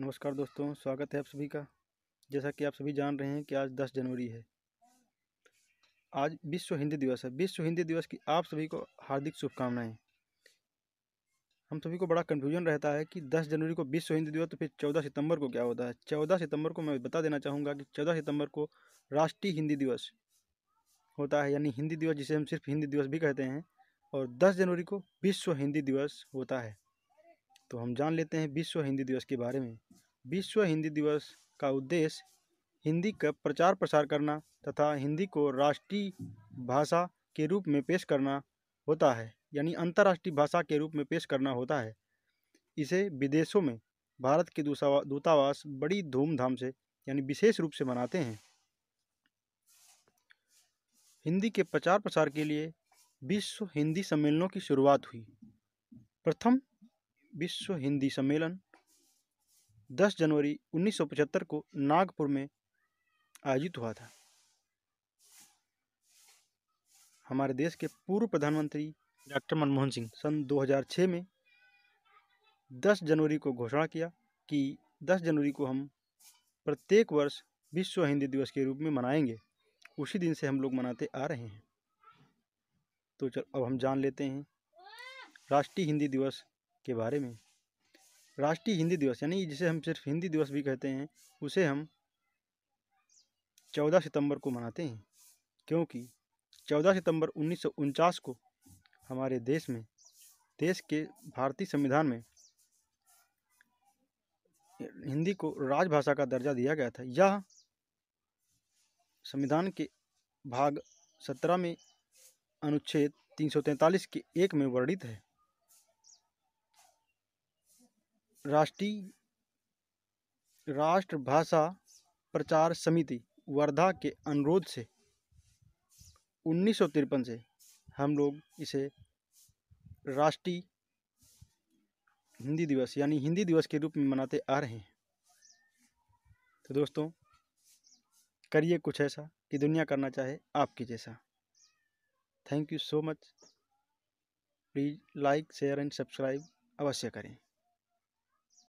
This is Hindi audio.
नमस्कार दोस्तों स्वागत है आप सभी का जैसा कि आप सभी जान रहे हैं कि आज 10 जनवरी है आज विश्व हिंदी दिवस है विश्व हिंदी दिवस की आप सभी को हार्दिक शुभकामनाएं हम सभी को बड़ा कन्फ्यूजन रहता है कि 10 जनवरी को विश्व हिंदी दिवस तो फिर 14 सितंबर को क्या होता है 14 सितंबर को मैं बता देना चाहूँगा कि चौदह सितंबर को राष्ट्रीय हिंदी दिवस होता है यानी हिंदी दिवस जिसे हम सिर्फ हिंदी दिवस भी कहते हैं और दस जनवरी को विश्व हिंदी दिवस होता है तो हम जान लेते हैं विश्व हिंदी दिवस के बारे में विश्व हिंदी दिवस का उद्देश्य हिंदी का प्रचार प्रसार करना तथा हिंदी को राष्ट्रीय भाषा के रूप में पेश करना होता है यानी अंतर्राष्ट्रीय भाषा के रूप में पेश करना होता है इसे विदेशों में भारत के दूतावास बड़ी धूमधाम से यानी विशेष रूप से मनाते हैं हिंदी के प्रचार प्रसार के लिए विश्व हिंदी सम्मेलनों की शुरुआत हुई प्रथम विश्व हिंदी सम्मेलन 10 जनवरी 1975 को नागपुर में आयोजित हुआ था हमारे देश के पूर्व प्रधानमंत्री डॉक्टर मनमोहन सिंह सन 2006 में 10 जनवरी को घोषणा किया कि 10 जनवरी को हम प्रत्येक वर्ष विश्व हिंदी दिवस के रूप में मनाएंगे उसी दिन से हम लोग मनाते आ रहे हैं तो चल अब हम जान लेते हैं राष्ट्रीय हिंदी दिवस के बारे में राष्ट्रीय हिंदी दिवस यानी जिसे हम सिर्फ हिंदी दिवस भी कहते हैं उसे हम चौदह सितंबर को मनाते हैं क्योंकि चौदह सितंबर उन्नीस को हमारे देश में देश के भारतीय संविधान में हिंदी को राजभाषा का दर्जा दिया गया था यह संविधान के भाग सत्रह में अनुच्छेद तीन के एक में वर्णित है राष्ट्रीय राष्ट्रभाषा प्रचार समिति वर्धा के अनुरोध से उन्नीस सौ तिरपन से हम लोग इसे राष्ट्रीय हिंदी दिवस यानी हिंदी दिवस के रूप में मनाते आ रहे हैं तो दोस्तों करिए कुछ ऐसा कि दुनिया करना चाहे आपके जैसा thank you so much please like share and subscribe अवश्य करें